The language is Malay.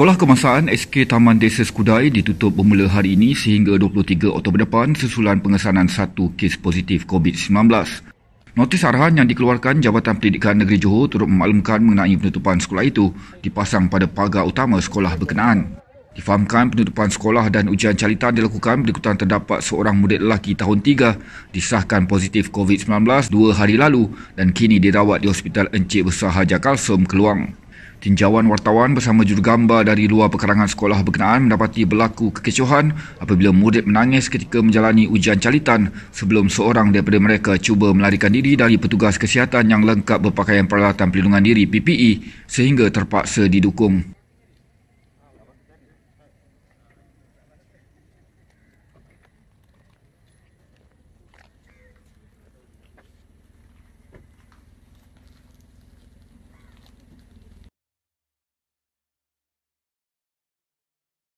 Sekolah Kemasaan SK Taman Desa Skudai ditutup bermula hari ini sehingga 23 Oktober depan susulan pengesanan satu kes positif COVID-19. Notis arahan yang dikeluarkan Jabatan Pendidikan Negeri Johor turut memaklumkan mengenai penutupan sekolah itu dipasang pada pagar utama sekolah berkenaan. Difahamkan penutupan sekolah dan ujian calita dilakukan berikutan terdapat seorang murid lelaki tahun 3 disahkan positif COVID-19 dua hari lalu dan kini dirawat di Hospital Encik Besar Haja Kalsum, Keluang. Tinjauan wartawan bersama jurugambar dari luar pekarangan sekolah berkenaan mendapati berlaku kekecohan apabila murid menangis ketika menjalani ujian calitan sebelum seorang daripada mereka cuba melarikan diri dari petugas kesihatan yang lengkap berpakaian peralatan pelindungan diri PPE sehingga terpaksa didukung.